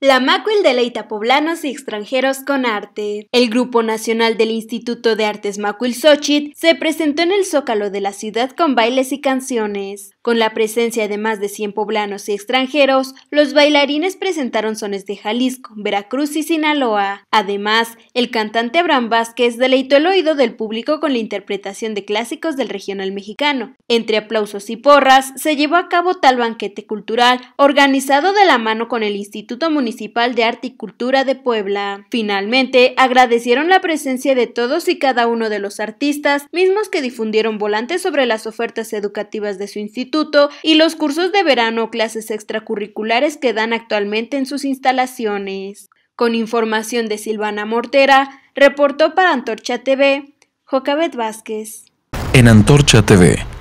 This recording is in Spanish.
La Macuil deleita poblanos y extranjeros con arte. El Grupo Nacional del Instituto de Artes Macuil Xochitl se presentó en el Zócalo de la ciudad con bailes y canciones. Con la presencia de más de 100 poblanos y extranjeros, los bailarines presentaron sones de Jalisco, Veracruz y Sinaloa. Además, el cantante Abraham Vázquez deleitó el oído del público con la interpretación de clásicos del regional mexicano. Entre aplausos y porras, se llevó a cabo tal banquete cultural organizado de la mano con el Instituto Municipal Municipal de Arte y Cultura de Puebla. Finalmente, agradecieron la presencia de todos y cada uno de los artistas, mismos que difundieron volantes sobre las ofertas educativas de su instituto y los cursos de verano o clases extracurriculares que dan actualmente en sus instalaciones. Con información de Silvana Mortera, reportó para Antorcha TV, Jocabet Vázquez. En Antorcha TV